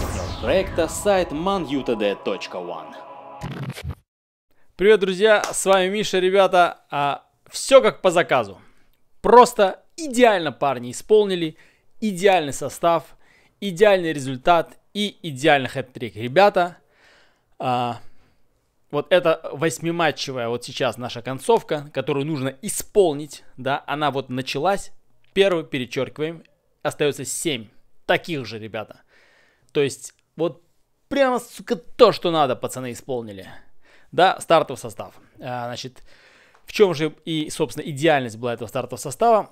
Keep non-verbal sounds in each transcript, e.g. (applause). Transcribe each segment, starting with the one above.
партнер проекта сайт manutd.one. Привет, друзья, с вами Миша, ребята. А, все как по заказу. Просто идеально парни исполнили, идеальный состав, идеальный результат и идеальный хэт-трик. Ребята, а, вот эта восьмиматчевая вот сейчас наша концовка, которую нужно исполнить, да, она вот началась. Первую перечеркиваем, остается семь таких же, ребята. То есть, вот прямо, сука, то, что надо, пацаны, исполнили. Да, стартовый состав. А, значит, в чем же и, собственно, идеальность была этого стартового состава?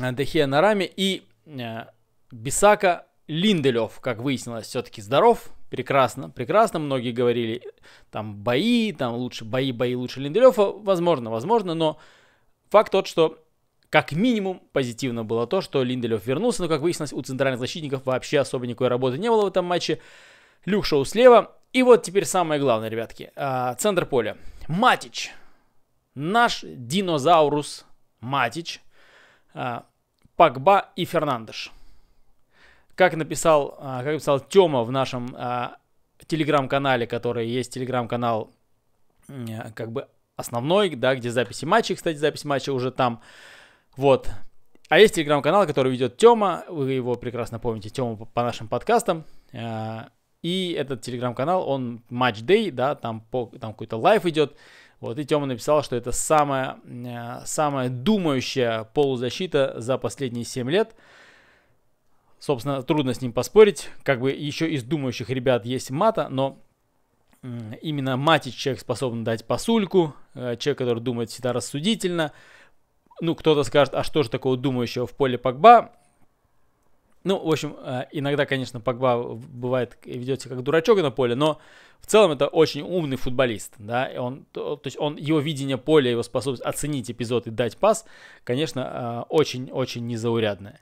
А, Дехе на раме и э, Бисака Линделев, как выяснилось, все-таки здоров. Прекрасно, прекрасно. Многие говорили, там, бои, там, лучше бои, бои, лучше Линделева. Возможно, возможно, но факт тот, что как минимум, позитивно было то, что Линделев вернулся, но, как выяснилось, у центральных защитников вообще особо никакой работы не было в этом матче. Люк Шоу слева. И вот теперь самое главное, ребятки. А, центр поля. Матич. Наш динозаурус Матич. А, Пакба и Фернандеш. Как написал, а, как написал Тёма в нашем телеграм-канале, который есть телеграм-канал как бы основной, да, где записи матчей, кстати, запись матча уже там. Вот. А есть телеграм-канал, который ведет Тёма. Вы его прекрасно помните, Тёма по нашим подкастам. А, и этот телеграм-канал, он Match Day, да, там, по, там какой-то лайф идет. Вот, и Тёма написал, что это самая, а, самая думающая полузащита за последние 7 лет. Собственно, трудно с ним поспорить. Как бы еще из думающих ребят есть мата, но именно Матич человек способен дать посульку, э, человек, который думает всегда рассудительно, ну, кто-то скажет, а что же такого думающего в поле Погба? Ну, в общем, э, иногда, конечно, Погба бывает э, ведет себя как дурачок на поле, но в целом это очень умный футболист, да, и он, то, то есть он, его видение поля, его способность оценить эпизод и дать пас, конечно, очень-очень э, незаурядное.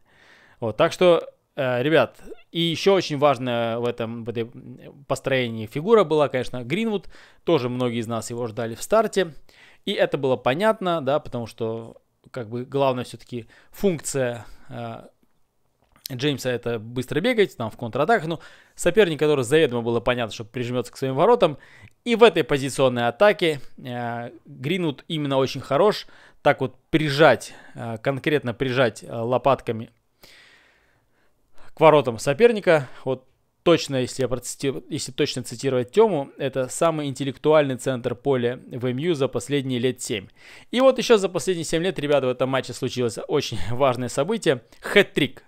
Вот, так что, ребят, и еще очень важная в этом в этой построении фигура была, конечно, Гринвуд, тоже многие из нас его ждали в старте, и это было понятно, да, потому что как бы главная все-таки функция э, Джеймса это быстро бегать, там в контратаках, но ну, соперник, который заведомо было понятно, что прижмется к своим воротам, и в этой позиционной атаке э, Гринвуд именно очень хорош, так вот прижать, э, конкретно прижать э, лопатками к воротам соперника, вот точно, если, я процитирую, если точно цитировать Тему, это самый интеллектуальный центр поля в МЮ за последние лет 7. И вот еще за последние 7 лет, ребята, в этом матче случилось очень (laughs) важное событие. Хэт-трик.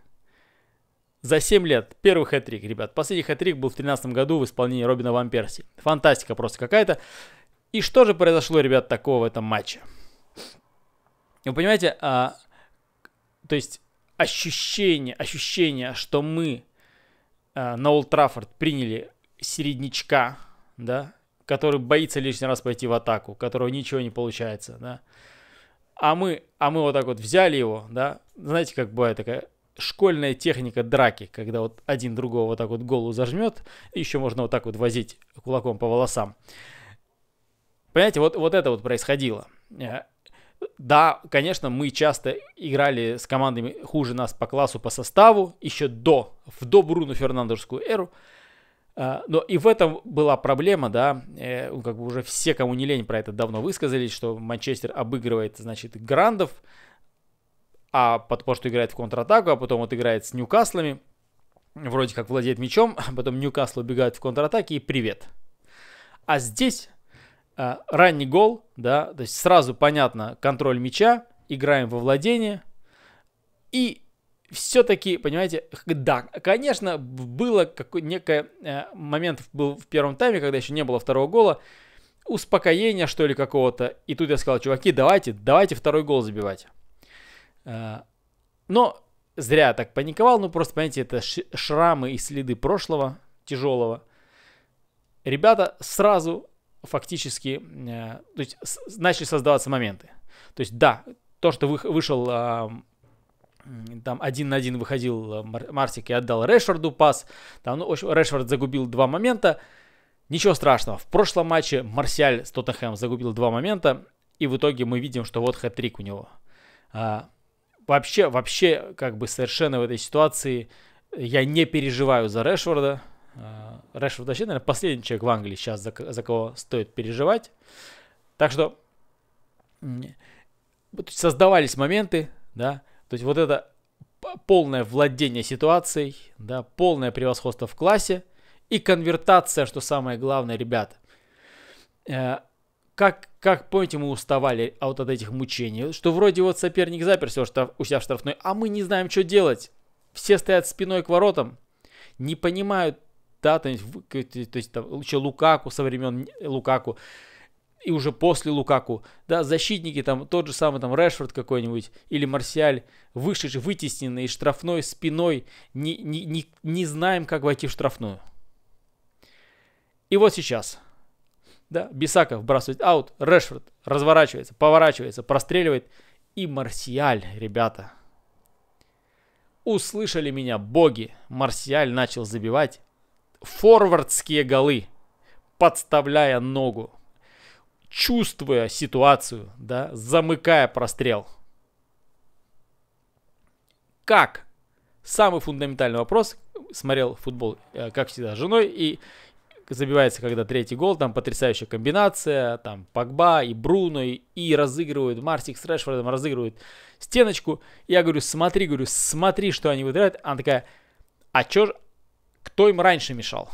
За 7 лет. Первый хэт-трик, ребят. Последний хэт-трик был в 2013 году в исполнении Робина Ван Перси. Фантастика просто какая-то. И что же произошло, ребят, такого в этом матче? Вы понимаете, а, то есть ощущение, ощущение, что мы Э, на Олд Траффорд приняли середнячка, да, который боится лишний раз пойти в атаку, у которого ничего не получается, да. А мы, а мы вот так вот взяли его, да. Знаете, как бывает такая школьная техника драки, когда вот один другого вот так вот голову зажмет, и еще можно вот так вот возить кулаком по волосам. Понимаете, вот, вот это вот происходило. Э, да, конечно, мы часто играли с командами хуже нас по классу, по составу, еще до, в до Бруно Фернандовскую эру. А, но и в этом была проблема, да, э, ну, как бы уже все, кому не лень, про это давно высказались, что Манчестер обыгрывает, значит, Грандов, а потому что играет в контратаку, а потом вот играет с Ньюкаслами, вроде как владеет мячом, а потом Ньюкасл убегает в контратаке и привет. А здесь Э, ранний гол, да, то есть сразу понятно контроль мяча, играем во владение. И все-таки, понимаете, да, конечно, было какой некое э, момент был в первом тайме, когда еще не было второго гола, успокоения, что ли, какого-то. И тут я сказал, чуваки, давайте, давайте второй гол забивать. Э, но зря я так паниковал, ну просто, понимаете, это шрамы и следы прошлого тяжелого. Ребята сразу фактически, э, то есть начали создаваться моменты. То есть да, то, что вышел а, там один на один выходил э, Мар Мартик и отдал Решварду пас, там, ну, Решвард загубил два момента, ничего страшного. В прошлом матче Марсиаль с Тоттенхэм загубил два момента, и в итоге мы видим, что вот хэт-трик у него. А, вообще, вообще, как бы совершенно в этой ситуации я не переживаю за Решварда, Решфорд э, вообще, наверное, последний человек в Англии сейчас, за, за кого стоит переживать. Так что создавались моменты, да, то есть вот это полное владение ситуацией, да, полное превосходство в классе и конвертация, что самое главное, ребята. Э, как, как помните, мы уставали от, от этих мучений, что вроде вот соперник заперся штраф, у себя в штрафной, а мы не знаем, что делать. Все стоят спиной к воротам, не понимают, да, там, то есть там, еще Лукаку со времен Лукаку, и уже после Лукаку, да, защитники, там, тот же самый, там, Решфорд какой-нибудь, или Марсиаль, вышедший, вытесненный штрафной спиной, не, не, не, не знаем, как войти в штрафную. И вот сейчас, да, Бисаков бросает аут, Решфорд разворачивается, поворачивается, простреливает, и Марсиаль, ребята. Услышали меня боги, Марсиаль начал забивать, форвардские голы, подставляя ногу, чувствуя ситуацию, да, замыкая прострел. Как? Самый фундаментальный вопрос. Смотрел футбол, э, как всегда, с женой, и забивается, когда третий гол, там потрясающая комбинация, там Погба и Бруно, и, и разыгрывают Марсик с Решфордом, разыгрывают стеночку. Я говорю, смотри, говорю, смотри, что они выбирают. Она такая, а чё, кто им раньше мешал?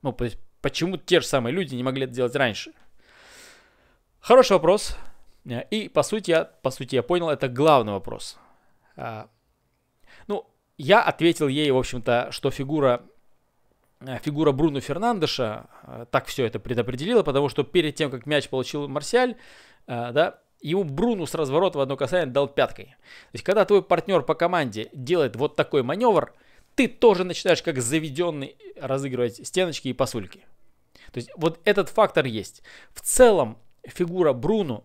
Ну, то есть, почему те же самые люди не могли это делать раньше? Хороший вопрос. Э, и, по сути, я, по сути, я понял, это главный вопрос. А, ну, я ответил ей, в общем-то, что фигура э, фигура Бруно Фернандеша э, так все это предопределила, потому что перед тем, как мяч получил Марсиаль, да, ему Бруну с разворота в одно касание дал пяткой. То есть, когда твой партнер по команде делает вот такой маневр, ты тоже начинаешь как заведенный разыгрывать стеночки и посульки. То есть вот этот фактор есть. В целом фигура Бруну,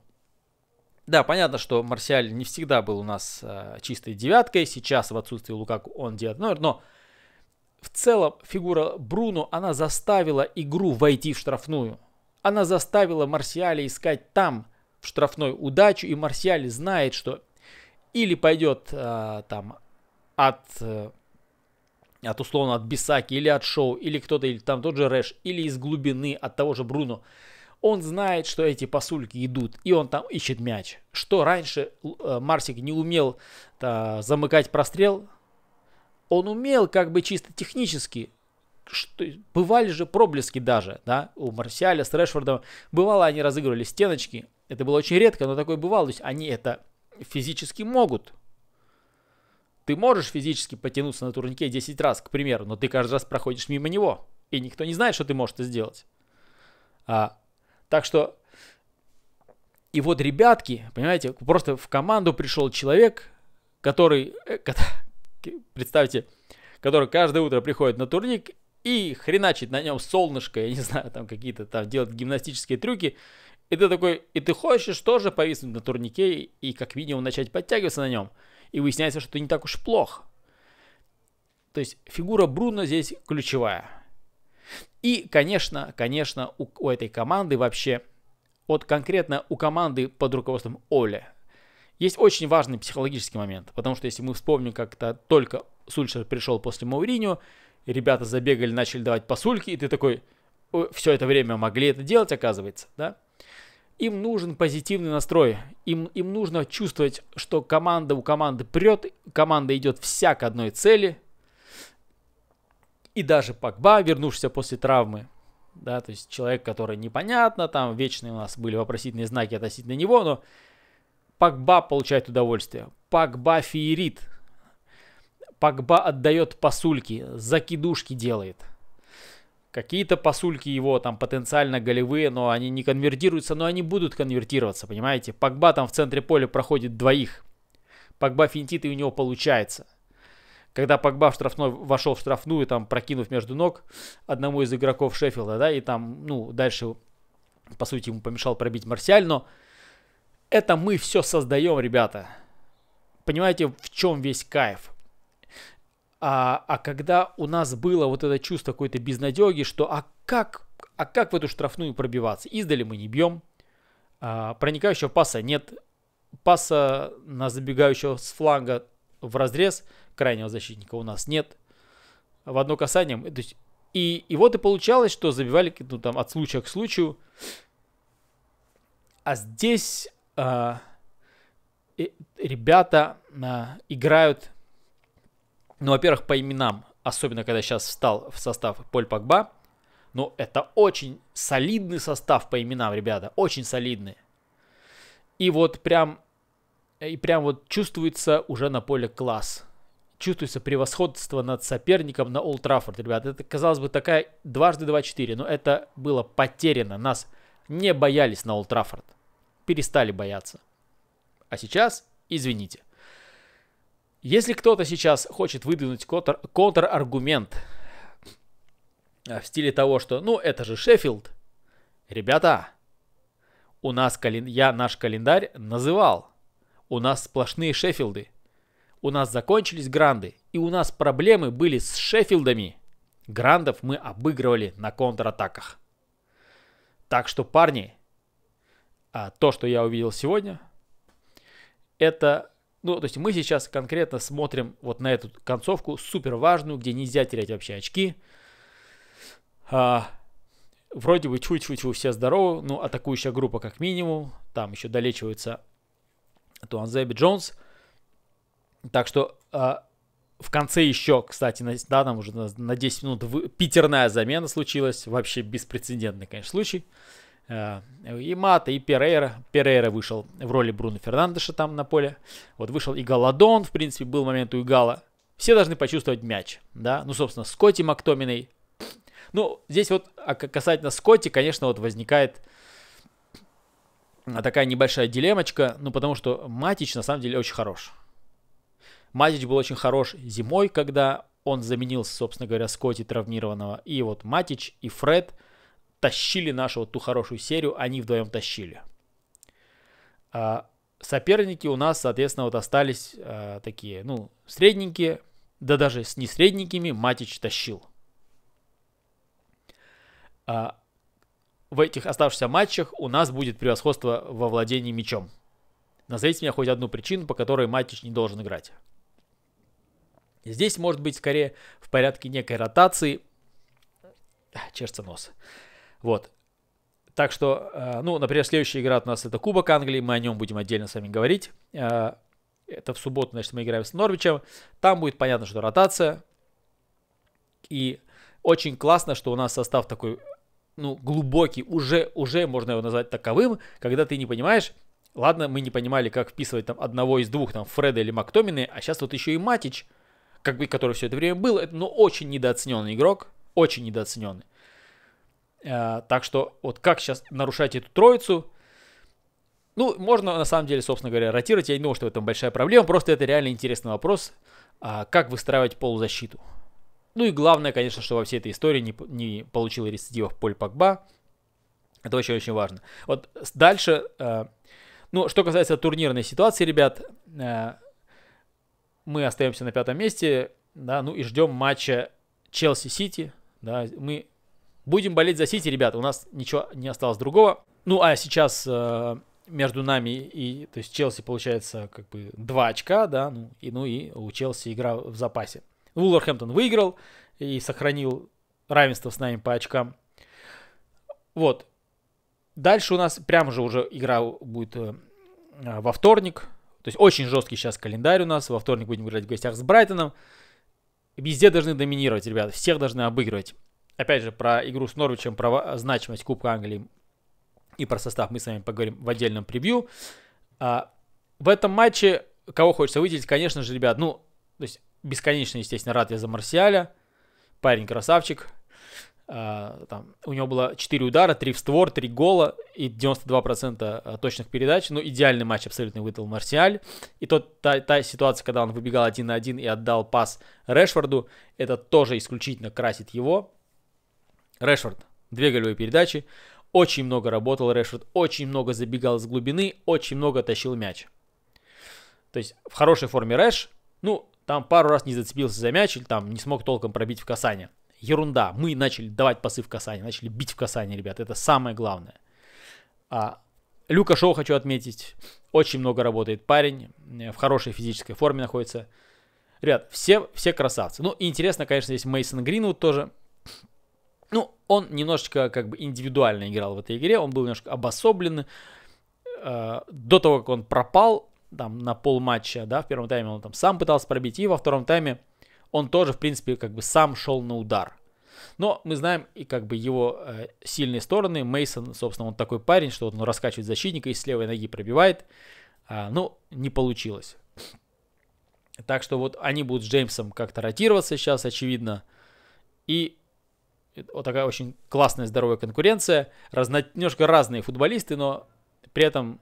да, понятно, что Марсиаль не всегда был у нас э, чистой девяткой, сейчас в отсутствии Лукаку он девятый номер, но в целом фигура Бруну она заставила игру войти в штрафную. Она заставила Марсиаля искать там, в штрафной, удачу, и Марсиаль знает, что или пойдет э, там от э, от условно от Бисаки или от Шоу, или кто-то, или там тот же Рэш, или из глубины от того же Бруно. Он знает, что эти посульки идут, и он там ищет мяч. Что раньше э, Марсик не умел э, замыкать прострел, он умел как бы чисто технически, что, бывали же проблески даже, да, у Марсиаля с Решфордом, бывало они разыгрывали стеночки, это было очень редко, но такое бывало, то есть они это физически могут, ты можешь физически потянуться на турнике 10 раз, к примеру, но ты каждый раз проходишь мимо него. И никто не знает, что ты можешь это сделать. А, так что... И вот ребятки, понимаете, просто в команду пришел человек, который... Э, (laughs) представьте, который каждое утро приходит на турник и хреначит на нем солнышко, я не (laughs) знаю, там какие-то там делать гимнастические трюки. И ты такой, и ты хочешь тоже повиснуть на турнике и как минимум начать подтягиваться на нем и выясняется, что ты не так уж плохо. То есть фигура Бруно здесь ключевая. И, конечно, конечно, у, у этой команды вообще, вот конкретно у команды под руководством Оля, есть очень важный психологический момент, потому что если мы вспомним, как-то только Сульшер пришел после Мауриньо, ребята забегали, начали давать посульки, и ты такой, все это время могли это делать, оказывается, да? им нужен позитивный настрой. Им, им нужно чувствовать, что команда у команды прет, команда идет вся к одной цели. И даже Пакба, вернувшийся после травмы, да, то есть человек, который непонятно, там вечные у нас были вопросительные знаки относительно него, но Пакба получает удовольствие. Пакба феерит. Пакба отдает посульки, закидушки делает – Какие-то посульки его там потенциально голевые, но они не конвертируются, но они будут конвертироваться, понимаете? Погба там в центре поля проходит двоих. Погба финтит, и у него получается. Когда Погба в штрафной, вошел в штрафную, там прокинув между ног одному из игроков Шеффилда, да, и там, ну, дальше, по сути, ему помешал пробить Марсиаль, но это мы все создаем, ребята. Понимаете, в чем весь кайф? А, а когда у нас было вот это чувство какой-то безнадеги, что а как, а как в эту штрафную пробиваться? Издали мы не бьем, а, проникающего паса нет, паса на забегающего с фланга в разрез крайнего защитника у нас нет. В одно касание, то есть, и, и вот и получалось, что забивали ну, там, от случая к случаю. А здесь а, и, ребята а, играют ну, во-первых, по именам, особенно когда сейчас встал в состав Поль Пакба, ну, это очень солидный состав по именам, ребята, очень солидный. И вот прям, и прям вот чувствуется уже на поле класс. Чувствуется превосходство над соперником на Олд Траффорд, ребята. Это, казалось бы, такая дважды 2-4, но это было потеряно. Нас не боялись на Олд Траффорд. Перестали бояться. А сейчас, извините. Если кто-то сейчас хочет выдвинуть контр, контраргумент э, в стиле того, что ну это же Шеффилд, ребята, у нас кален... я наш календарь называл, у нас сплошные Шеффилды, у нас закончились гранды, и у нас проблемы были с Шеффилдами. Грандов мы обыгрывали на контратаках. Так что, парни, а, то, что я увидел сегодня, это ну, то есть мы сейчас конкретно смотрим вот на эту концовку супер важную, где нельзя терять вообще очки. А, вроде бы чуть-чуть вы все здоровы, но атакующая группа как минимум. Там еще долечивается Туанзеби Джонс. Так что а, в конце еще, кстати, на, да, там уже на, на 10 минут вы, питерная замена случилась. Вообще беспрецедентный, конечно, случай. Э, и Мата, и Перейра. Перейра вышел в роли Бруно Фернандеша там на поле. Вот вышел и Галадон, в принципе, был момент у Игала. Все должны почувствовать мяч, да. Ну, собственно, Скотти Мактоминой. Ну, здесь вот а касательно Скотти, конечно, вот возникает а, такая небольшая дилемочка, ну, потому что Матич на самом деле очень хорош. Матич был очень хорош зимой, когда он заменил, собственно говоря, Скотти травмированного. И вот Матич и Фред – тащили нашу вот ту хорошую серию, они вдвоем тащили. А соперники у нас, соответственно, вот остались а, такие, ну, средненькие, да даже с несредненькими Матич тащил. А в этих оставшихся матчах у нас будет превосходство во владении мячом. Назовите мне хоть одну причину, по которой Матич не должен играть. Здесь может быть скорее в порядке некой ротации. Черца нос. Вот. Так что, э, ну, например, следующая игра от нас это Кубок Англии, мы о нем будем отдельно с вами говорить. Э, это в субботу, значит, мы играем с Норвичем. Там будет понятно, что ротация. И очень классно, что у нас состав такой, ну, глубокий, уже, уже можно его назвать таковым, когда ты не понимаешь, Ладно, мы не понимали, как вписывать там одного из двух, там Фреда или Мактомины, а сейчас вот еще и Матич, как бы, который все это время был, это, ну, очень недооцененный игрок, очень недооцененный. Э, так что вот как сейчас нарушать эту троицу, ну, можно, на самом деле, собственно говоря, ротировать. Я не думаю, что в этом большая проблема. Просто это реально интересный вопрос. А, как выстраивать полузащиту? Ну и главное, конечно, что во всей этой истории не, не получил рецидивов Поль Пакба. Это очень-очень важно. Вот дальше, э, ну, что касается турнирной ситуации, ребят, э, мы остаемся на пятом месте, да, ну и ждем матча Челси-Сити, да, мы Будем болеть за Сити, ребят, У нас ничего не осталось другого. Ну, а сейчас э, между нами и... То есть Челси, получается, как бы 2 очка, да? Ну и, ну и у Челси игра в запасе. Вулверхэмптон выиграл и сохранил равенство с нами по очкам. Вот. Дальше у нас прямо же уже игра будет э, во вторник. То есть очень жесткий сейчас календарь у нас. Во вторник будем играть в гостях с Брайтоном. Везде должны доминировать, ребят, Всех должны обыгрывать. Опять же, про игру с Норвичем, про значимость Кубка Англии и про состав мы с вами поговорим в отдельном превью. А, в этом матче кого хочется выделить, конечно же, ребят, ну, то есть бесконечно, естественно, рад я за Марсиаля. Парень красавчик. А, там, у него было 4 удара, 3 в створ, 3 гола и 92% а, точных передач. Ну, идеальный матч абсолютно выдал Марсиаль. И тот, та, та ситуация, когда он выбегал один на один и отдал пас Решфорду, это тоже исключительно красит его. Решфорд. Две голевые передачи. Очень много работал Решфорд, очень много забегал с глубины, очень много тащил мяч. То есть в хорошей форме Рэш, ну, там пару раз не зацепился за мяч, или там не смог толком пробить в касание. Ерунда. Мы начали давать пасы в касание, начали бить в касание, ребят. Это самое главное. А, Люка Шоу хочу отметить. Очень много работает парень. Э, в хорошей физической форме находится. Ребят, все, все красавцы. Ну, интересно, конечно, здесь Мейсон Гринвуд тоже он немножечко как бы индивидуально играл в этой игре, он был немножко обособлен. Э, до того, как он пропал, там, на полматча, да, в первом тайме он там сам пытался пробить, и во втором тайме он тоже, в принципе, как бы сам шел на удар. Но мы знаем и как бы его э, сильные стороны. Мейсон, собственно, он такой парень, что он раскачивает защитника и с левой ноги пробивает. А, ну, не получилось. Так что вот они будут с Джеймсом как-то ротироваться сейчас, очевидно. И вот такая очень классная здоровая конкуренция, разно, немножко разные футболисты, но при этом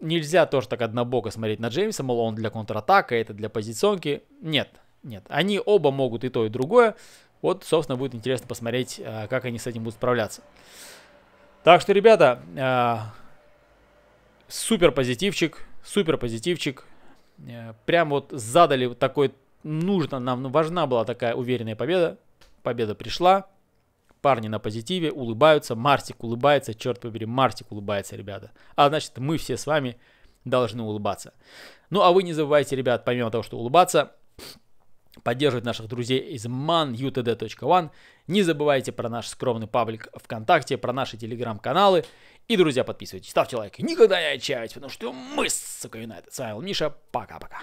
нельзя тоже так однобоко смотреть на Джеймса, мол, он для контратака, это для позиционки. Нет, нет, они оба могут и то, и другое. Вот, собственно, будет интересно посмотреть, э, как они с этим будут справляться. Так что, ребята, э, супер позитивчик, супер позитивчик. Э, прям вот задали такой, нужно нам, важна была такая уверенная победа. Победа пришла. Парни на позитиве, улыбаются, Мартик улыбается, черт побери, Мартик улыбается, ребята. А значит, мы все с вами должны улыбаться. Ну, а вы не забывайте, ребят, помимо того, что улыбаться, поддерживать наших друзей из manutd.one. Не забывайте про наш скромный паблик ВКонтакте, про наши телеграм-каналы. И, друзья, подписывайтесь, ставьте лайк. Никогда не отчаивайтесь, потому что мы, сука, Юнайтед. С вами был Миша. Пока-пока.